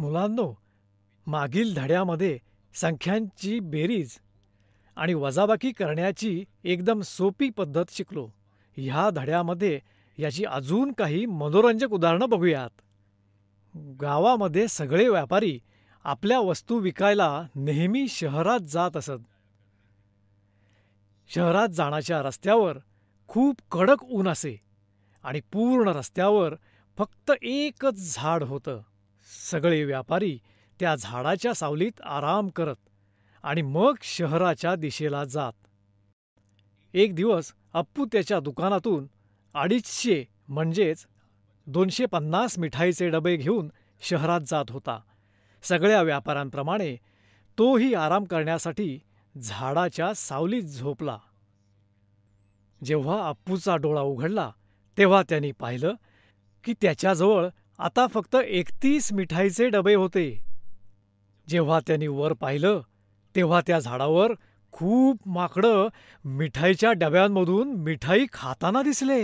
मुलांनो मागील धड्यामध्ये संख्यांची बेरीज आणि वजाबाकी करण्याची एकदम सोपी पद्धत शिकलो ह्या धड्यामध्ये याची अजून काही मनोरंजक उदाहरणं बघूयात गावामध्ये सगळे व्यापारी आपल्या वस्तू विकायला नेहमी शहरात जात असत शहरात जाण्याच्या रस्त्यावर खूप कडक ऊन असे आणि पूर्ण रस्त्यावर फक्त एकच झाड होतं सगळे व्यापारी त्या झाडाच्या सावलीत आराम करत आणि मग शहराच्या दिशेला जात एक दिवस अप्पू त्याच्या दुकानातून अडीचशे म्हणजेच दोनशे पन्नास मिठाईचे डबे घेऊन शहरात जात होता सगळ्या व्यापाऱ्यांप्रमाणे तोही आराम करण्यासाठी झाडाच्या सावलीत झोपला जेव्हा अप्पूचा डोळा उघडला तेव्हा त्यांनी पाहिलं की त्याच्याजवळ आता फक्त एकतीस मिठाईचे डबे होते जेव्हा त्यांनी वर पाहिलं तेव्हा त्या झाडावर खूप माकडं मिठाईच्या डब्यांमधून मिठाई खाताना दिसले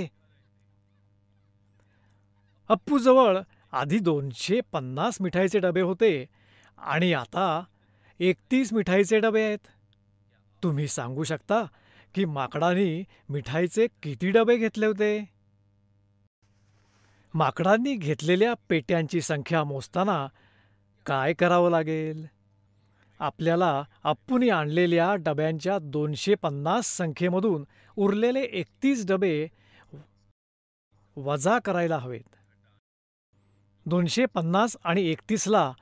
अप्पूजवळ आधी दोनशे पन्नास मिठाईचे डबे होते आणि आता एकतीस मिठाईचे डबे आहेत तुम्ही सांगू शकता की माकडांनी मिठाईचे किती डबे घेतले होते माकडांनी घेतलेल्या पेट्यांची संख्या मोजताना काय करावं लागेल आपल्याला अप्पूनी आणलेल्या डब्यांच्या दोनशे पन्नास संख्येमधून उरलेले एकतीस डबे वजा करायला हवेत दोनशे पन्नास आणि एकतीसला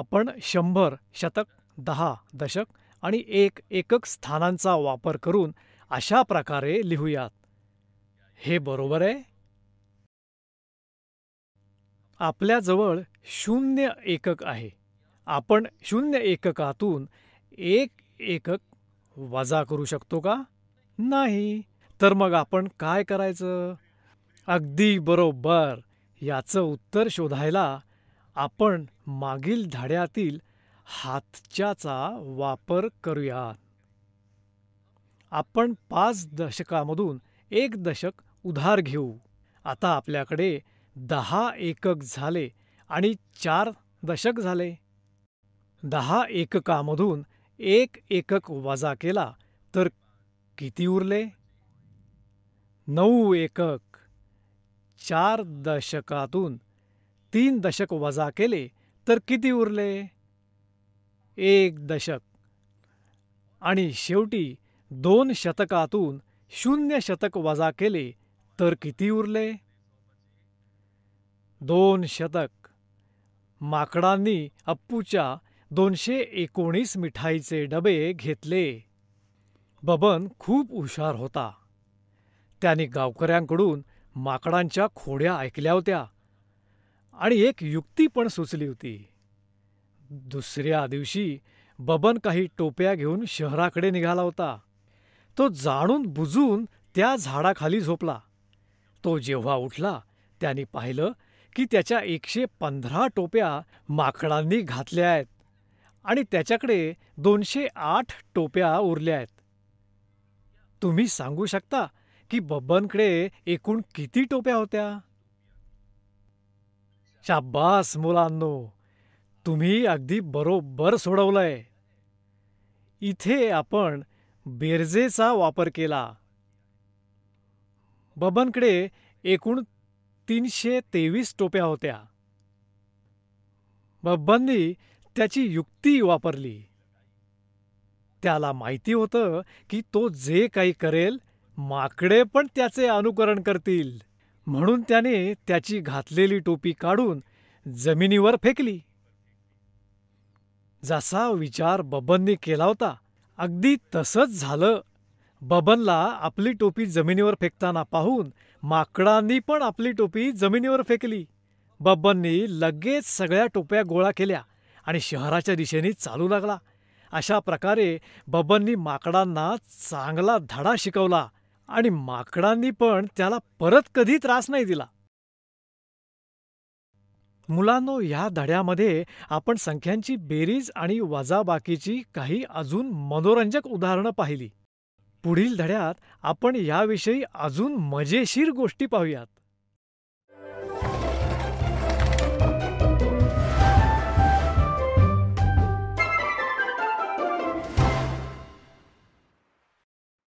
आपण शंभर शतक दहा दशक आणि एक एकक स्थानांचा वापर करून अशा प्रकारे लिहूयात हे बरोबर आहे आपल्याजवळ शून्य एकक आहे आपण शून्य एककातून एक एकक वजा करू शकतो का नाही तर मग आपण काय करायचं अगदी बरोबर याचं उत्तर शोधायला आपण मागील धाड्यातील हातच्याचा वापर करूया आपण पाच दशकामधून एक दशक उधार घेऊ आता आपल्याकडे दहा एकक झाले आणि चार दशक झाले दहा एककामधून एक एकक वजा केला तर किती उरले नऊ एकक चार दशकातून तीन दशक वजा केले तर किती उरले एक दशक आणि शेवटी दोन शतकातून शून्य शतक वजा केले तर किती उरले दोन शतक माकडांनी अप्पूच्या दोनशे एकोणीस मिठाईचे डबे घेतले बबन खूप हुशार होता त्याने गावकऱ्यांकडून माकडांच्या खोड्या ऐकल्या होत्या आणि एक युक्ती पण सुचली होती दुसऱ्या दिवशी बबन काही टोप्या घेऊन शहराकडे निघाला होता तो जाणून बुजून त्या झाडाखाली झोपला तो जेव्हा उठला त्यांनी पाहिलं की त्याच्या एकशे पंधरा टोप्या माकडांनी घातल्या आहेत आणि त्याच्याकडे दोनशे आठ टोप्या उरल्या आहेत तुम्ही सांगू शकता की बबनकड़े एकूण किती टोप्या होत्या शाब्बास मुलांनो तुम्ही अगदी बरोबर सोडवलंय इथे आपण बेरजेचा वापर केला बबनकडे एकूण तीनशे तेवीस टोप्या होत्या बब्बांनी त्याची युक्ती वापरली त्याला माहिती होतं की तो जे काही करेल माकडे पण त्याचे अनुकरण करतील म्हणून त्याने त्याची घातलेली टोपी काढून जमिनीवर फेकली जसा विचार बब्बांनी केला होता अगदी तसंच झालं बबनला आपली टोपी जमिनीवर फेकताना पाहून माकडांनी पण आपली टोपी जमिनीवर फेकली बब्बननी लगेच सगळ्या टोप्या गोळा केल्या आणि शहराच्या दिशेने चालू लागला अशा प्रकारे बब्बननी माकडांना चांगला धडा शिकवला आणि माकडांनी पण त्याला परत कधी त्रास नाही दिला मुलांनो या धड्यामध्ये आपण संख्यांची बेरीज आणि वजाबाकीची काही अजून मनोरंजक उदाहरणं पाहिली पुढील धड्यात आपण याविषयी अजून मजेशीर गोष्टी पाहूयात.